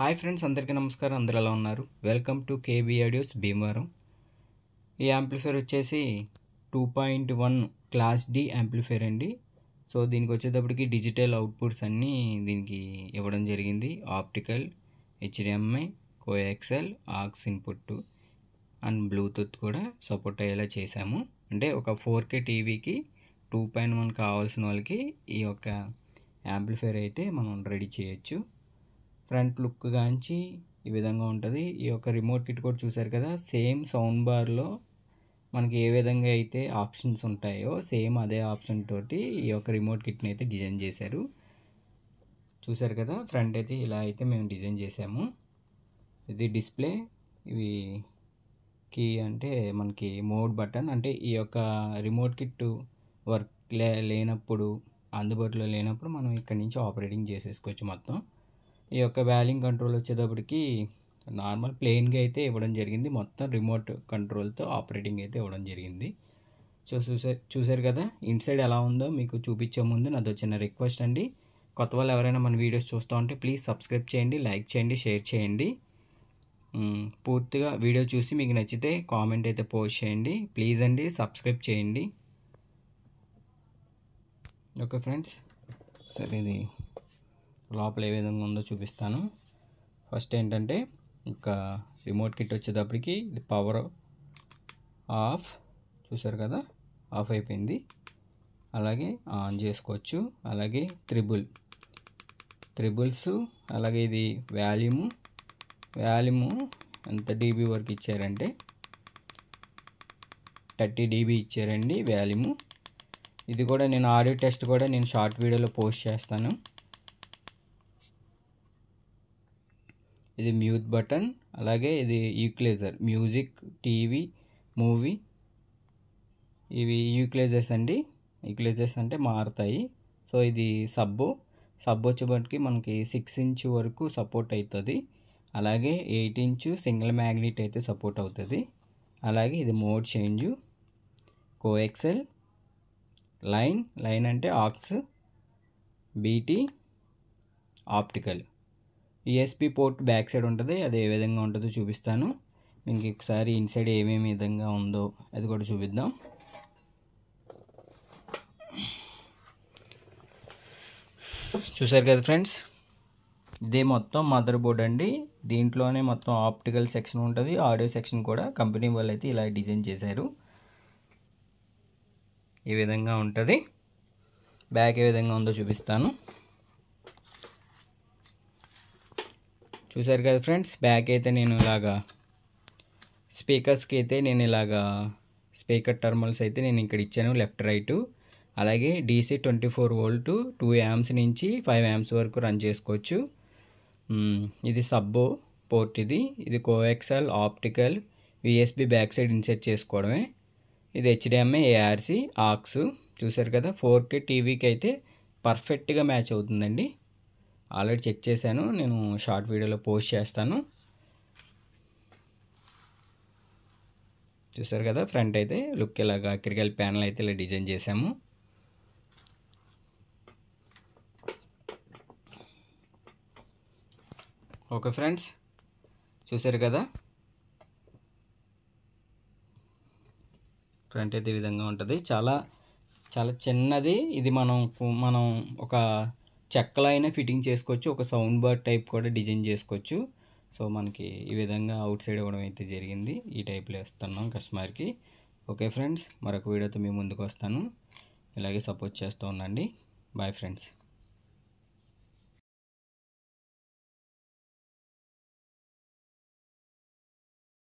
hi friends అందరికీ నమస్కారం అందరు ఎలా ఉన్నారు welcome to KB audios Bhimavaram ఈ యాంప్లిఫైర్ వచ్చేసి two point one class D amplifier అండి సో దీనికి వచ్చేటప్పటికి డిజిటల్ అవుట్పుట్స్ అన్నీ దీనికి ఇవ్వడం జరిగింది optical HDMI coaxial aux input and Bluetooth కూడా సపోర్ట్ అయ్యేలా చేశాము అంటే ఒక ఫోర్ కే టీవీకి టూ పాయింట్ వన్ కావాల్సిన వాళ్ళకి ఈ యొక్క యాంప్లిఫైర్ అయితే మనం రెడీ చేయొచ్చు ఫ్రంట్ లుక్ కాంచి ఈ విధంగా ఉంటుంది ఈ యొక్క రిమోట్ కిట్ కూడా చూసారు కదా సేమ్ సౌండ్ బార్లో మనకి ఏ విధంగా అయితే ఆప్షన్స్ ఉంటాయో సేమ్ అదే ఆప్షన్ తోటి ఈ యొక్క రిమోట్ కిట్ని అయితే డిజైన్ చేశారు చూసారు కదా ఫ్రంట్ అయితే ఇలా అయితే మేము డిజైన్ చేసాము ఇది డిస్ప్లే ఇవి కీ అంటే మనకి మోడ్ బటన్ అంటే ఈ యొక్క రిమోట్ కిట్ వర్క్ లే లేనప్పుడు అందుబాటులో లేనప్పుడు మనం ఇక్కడ నుంచి ఆపరేటింగ్ చేసేసుకోవచ్చు మొత్తం ఈ యొక్క వాల్యూమ్ కంట్రోల్ వచ్చేటప్పటికి నార్మల్ ప్లెయిన్గా అయితే ఇవ్వడం జరిగింది మొత్తం రిమోట్ కంట్రోల్తో ఆపరేటింగ్ అయితే ఇవ్వడం జరిగింది సో చూసారు చూసారు కదా ఇన్సైడ్ ఎలా ఉందో మీకు చూపించే ముందు నాతో చిన్న రిక్వెస్ట్ అండి కొత్త వాళ్ళు ఎవరైనా మన వీడియోస్ చూస్తూ ఉంటే ప్లీజ్ సబ్స్క్రైబ్ చేయండి లైక్ చేయండి షేర్ చేయండి పూర్తిగా వీడియో చూసి మీకు నచ్చితే కామెంట్ అయితే పోస్ట్ చేయండి ప్లీజ్ అండి సబ్స్క్రైబ్ చేయండి ఓకే ఫ్రెండ్స్ సరే ఇది లోపల ఏ విధంగా ఉందో చూపిస్తాను ఫస్ట్ ఏంటంటే ఇంకా రిమోట్ కిట్ వచ్చేటప్పటికి ఇది పవర్ ఆఫ్ చూసారు కదా ఆఫ్ అయిపోయింది అలాగే ఆన్ చేసుకోవచ్చు అలాగే త్రిబుల్ త్రిబుల్స్ అలాగే ఇది వాల్యూము వాల్యూము ఎంత డీబీ వరకు ఇచ్చారంటే థర్టీ డీబీ ఇచ్చారండి వాల్యూము ఇది కూడా నేను ఆడియో టెస్ట్ కూడా నేను షార్ట్ వీడియోలో పోస్ట్ చేస్తాను ఇది మ్యూట్ బటన్ అలాగే ఇది యూక్లైజర్ మ్యూజిక్ టీవీ మూవీ ఇవి యూక్లైజర్స్ అండి యూక్లైజర్స్ అంటే మారుతాయి సో ఇది సబ్బు సబ్బు వచ్చేపటికి మనకి సిక్స్ ఇంచ్ వరకు సపోర్ట్ అవుతుంది అలాగే ఎయిట్ ఇంచు సింగిల్ మ్యాగ్నెట్ అయితే సపోర్ట్ అవుతుంది అలాగే ఇది mode change coaxial line line అంటే aux BT optical USB port back side ఉంటుంది అది ఏ విధంగా ఉంటుందో చూపిస్తాను మీకు ఒకసారి ఇన్సైడ్ ఏమేమి విధంగా ఉందో అది కూడా చూపిద్దాం చూసారు కదా ఫ్రెండ్స్ ఇదే మొత్తం మదర్ బోర్డ్ అండి దీంట్లోనే మొత్తం ఆప్టికల్ సెక్షన్ ఉంటుంది ఆడియో సెక్షన్ కూడా కంపెనీ వాళ్ళు అయితే ఇలా డిజైన్ చేశారు ఈ విధంగా ఉంటుంది బ్యాక్ ఏ విధంగా ఉందో చూపిస్తాను చూసారు కదా ఫ్రెండ్స్ బ్యాక్ అయితే నేను ఇలాగా స్పీకర్స్కి అయితే నేను ఇలాగా స్పీకర్ టర్మల్స్ అయితే నేను ఇక్కడ ఇచ్చాను లెఫ్ట్ రైట్ అలాగే DC twenty four volt two amps నుంచి ఫైవ్ యామ్స్ వరకు రన్ చేసుకోవచ్చు ఇది సబ్బు పోర్ట్ ఇది ఇది coaxial optical USB back side insert చేసుకోవడమే ఇది హెచ్డిఎంఏ ఏఆర్సి ఆక్స్ చూసారు కదా ఫోర్ కే టీవీకి అయితే పర్ఫెక్ట్గా మ్యాచ్ అవుతుందండి ఆల్రెడీ చెక్ చేశాను నేను షార్ట్ వీడియోలో పోస్ట్ చేస్తాను చూసారు కదా ఫ్రంట్ అయితే లుక్ ఇలాగా క్రికెల్ ప్యానల్ అయితే ఇలా డిజైన్ చేశాము ఓకే ఫ్రెండ్స్ చూసారు కదా ఫ్రంట్ అయితే ఈ విధంగా ఉంటుంది చాలా చాలా చిన్నది ఇది మనం మనం ఒక చెక్కలైనా అయినా ఫిట్టింగ్ చేసుకోవచ్చు ఒక సౌండ్ బార్ టైప్ కూడా డిజైన్ చేసుకోవచ్చు సో మనకి ఈ విధంగా అవుట్ సైడ్ ఇవ్వడం అయితే జరిగింది ఈ టైప్లో ఇస్తున్నాం కస్టమర్కి ఓకే ఫ్రెండ్స్ మరొక వీడియోతో మేము ముందుకు వస్తాను ఇలాగే సపోర్ట్ చేస్తూ ఉండండి బాయ్ ఫ్రెండ్స్